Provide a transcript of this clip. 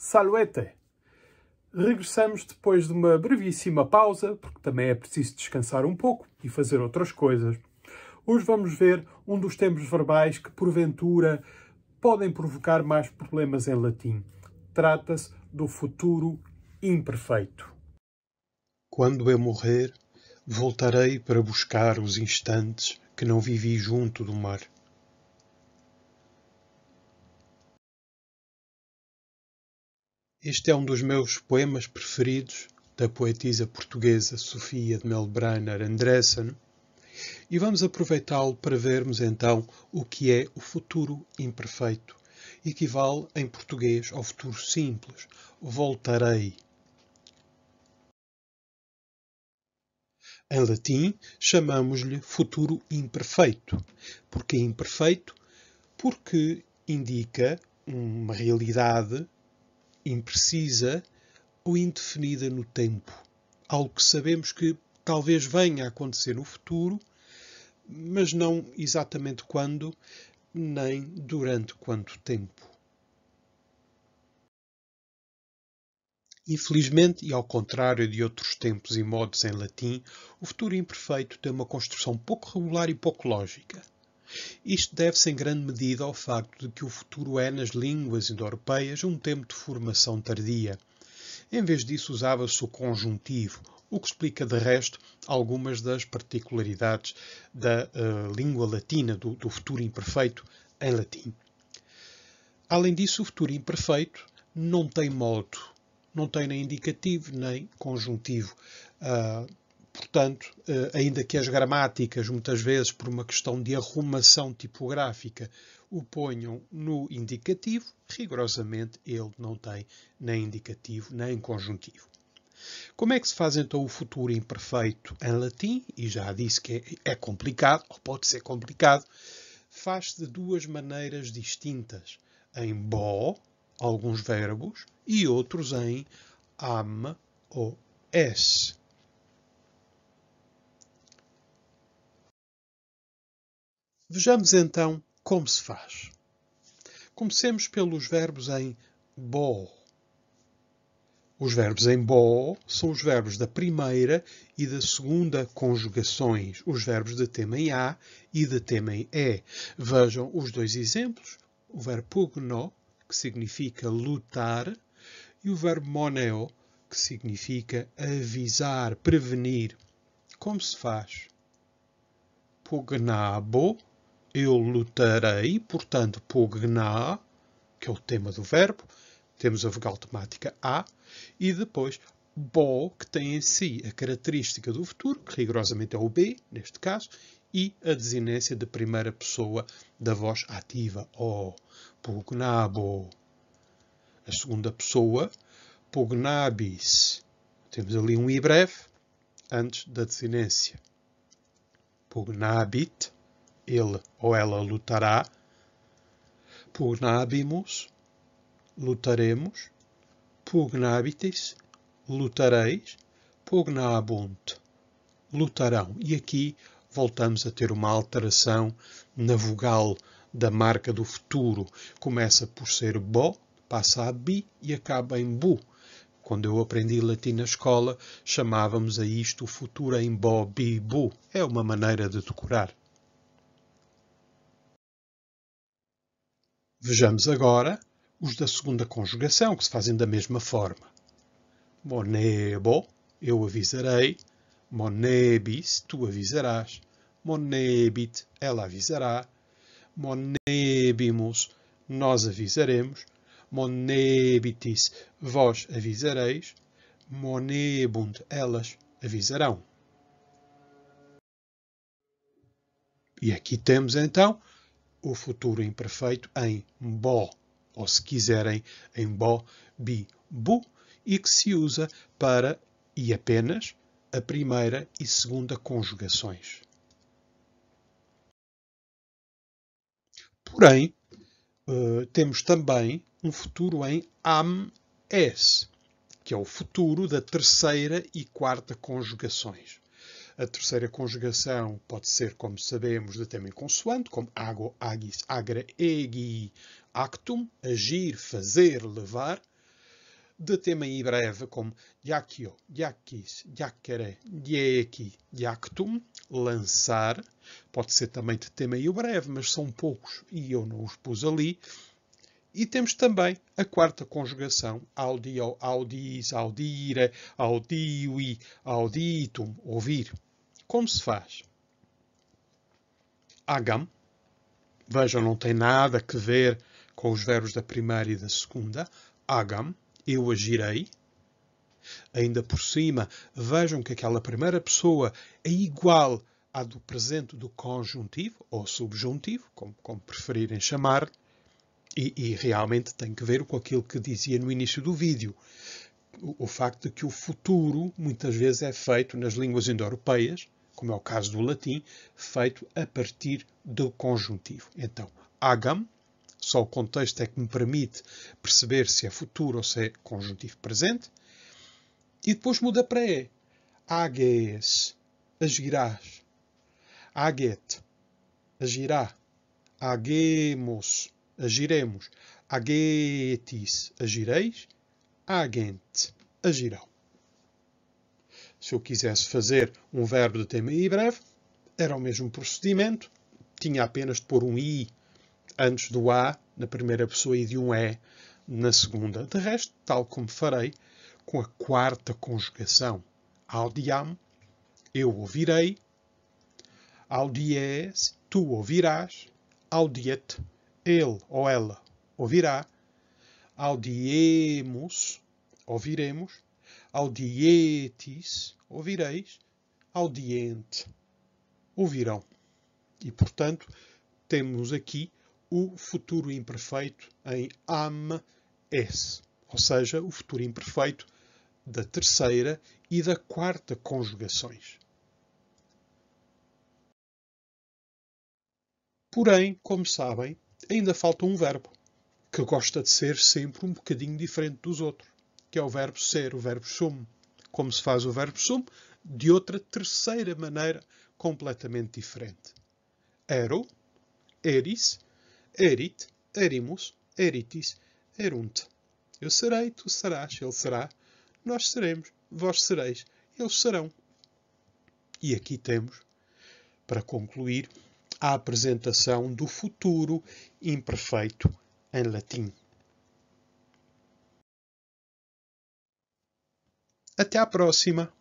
Saluete! Regressamos depois de uma brevíssima pausa, porque também é preciso descansar um pouco e fazer outras coisas. Hoje vamos ver um dos tempos verbais que, porventura, podem provocar mais problemas em latim. Trata-se do futuro imperfeito. Quando eu morrer, voltarei para buscar os instantes que não vivi junto do mar. Este é um dos meus poemas preferidos da poetisa portuguesa Sofia de Melbrenner Andressen e vamos aproveitá-lo para vermos então o que é o futuro imperfeito. Equivale em português ao futuro simples, voltarei. Em latim, chamamos-lhe futuro imperfeito. porque imperfeito? Porque indica uma realidade imprecisa ou indefinida no tempo. Algo que sabemos que talvez venha a acontecer no futuro, mas não exatamente quando, nem durante quanto tempo. Infelizmente, e ao contrário de outros tempos e modos em latim, o futuro imperfeito tem uma construção pouco regular e pouco lógica. Isto deve-se em grande medida ao facto de que o futuro é, nas línguas indo-europeias, um tempo de formação tardia. Em vez disso, usava-se o conjuntivo, o que explica, de resto, algumas das particularidades da uh, língua latina, do, do futuro imperfeito em latim. Além disso, o futuro imperfeito não tem modo, não tem nem indicativo nem conjuntivo. Uh, Portanto, eh, ainda que as gramáticas, muitas vezes por uma questão de arrumação tipográfica, o ponham no indicativo, rigorosamente ele não tem nem indicativo nem conjuntivo. Como é que se faz então o futuro imperfeito em latim? E já disse que é complicado, ou pode ser complicado, faz-se de duas maneiras distintas. Em bo, alguns verbos, e outros em am ou es. Vejamos então como se faz. Comecemos pelos verbos em bo. Os verbos em bo são os verbos da primeira e da segunda conjugações, os verbos de temem a e de temem é. e. Vejam os dois exemplos, o verbo pugno, que significa lutar, e o verbo moneo, que significa avisar, prevenir. Como se faz? Pugnabo eu lutarei, portanto, pugna, que é o tema do verbo, temos a vogal temática A, e depois bo, que tem em si a característica do futuro, que rigorosamente é o B, neste caso, e a desinência de primeira pessoa da voz ativa, o, pugnabo. A segunda pessoa, pugnabis. Temos ali um i breve antes da desinência. Pugnabit ele ou ela lutará. Pugnabimus, lutaremos. Pugnabitis, lutareis. Pugnabunt, lutarão. E aqui voltamos a ter uma alteração na vogal da marca do futuro. Começa por ser bo, passa a bi e acaba em bu. Quando eu aprendi latim na escola, chamávamos a isto o futuro em bo, bi, bu. É uma maneira de decorar. Vejamos agora os da segunda conjugação, que se fazem da mesma forma. Monebo, eu avisarei. Monebis, tu avisarás. Monebit, ela avisará. Monebimus, nós avisaremos. Monebitis, vós avisareis. Monebunt, elas avisarão. E aqui temos então o futuro imperfeito em bo, ou se quiserem, em bo, bi, bu, e que se usa para e apenas a primeira e segunda conjugações. Porém, eh, temos também um futuro em am, es, que é o futuro da terceira e quarta conjugações. A terceira conjugação pode ser, como sabemos, de tema consoante, como ago, agis, agra, egi, actum, agir, fazer, levar. De tema em breve, como diakio, diakis, diakere, dieki, diactum, lançar. Pode ser também de tema em breve, mas são poucos e eu não os pus ali. E temos também a quarta conjugação, audio, audis, audire, audiui, auditum, ouvir. Como se faz? Agam. Vejam, não tem nada que ver com os verbos da primeira e da segunda. Agam, eu agirei. Ainda por cima, vejam que aquela primeira pessoa é igual à do presente do conjuntivo ou subjuntivo, como, como preferirem chamar, e, e, realmente tem que ver com aquilo que dizia no início do vídeo. O, o facto de que o futuro muitas vezes é feito nas línguas indo-europeias, como é o caso do latim, feito a partir do conjuntivo. Então, agam, só o contexto é que me permite perceber se é futuro ou se é conjuntivo presente, e depois muda para e. ages, agirás. Aguete, agirá. Aguemos, agiremos. Aguetis, agireis. Agente, agirão. Se eu quisesse fazer um verbo de tema e breve, era o mesmo procedimento, tinha apenas de pôr um i antes do a na primeira pessoa e de um e na segunda. De resto, tal como farei com a quarta conjugação, audiam, eu ouvirei, audies, tu ouvirás, audiet, ele ou ela ouvirá, audiemos, ouviremos, audietis, ouvireis, audiente, ouvirão. E, portanto, temos aqui o futuro imperfeito em am es, ou seja, o futuro imperfeito da terceira e da quarta conjugações. Porém, como sabem, ainda falta um verbo, que gosta de ser sempre um bocadinho diferente dos outros que é o verbo ser, o verbo sumo. Como se faz o verbo sumo? De outra terceira maneira completamente diferente. Ero, eris, erit, erimus, eritis, erunt. Eu serei, tu serás, ele será, nós seremos, vós sereis, eles serão. E aqui temos, para concluir, a apresentação do futuro imperfeito em latim. Até a próxima!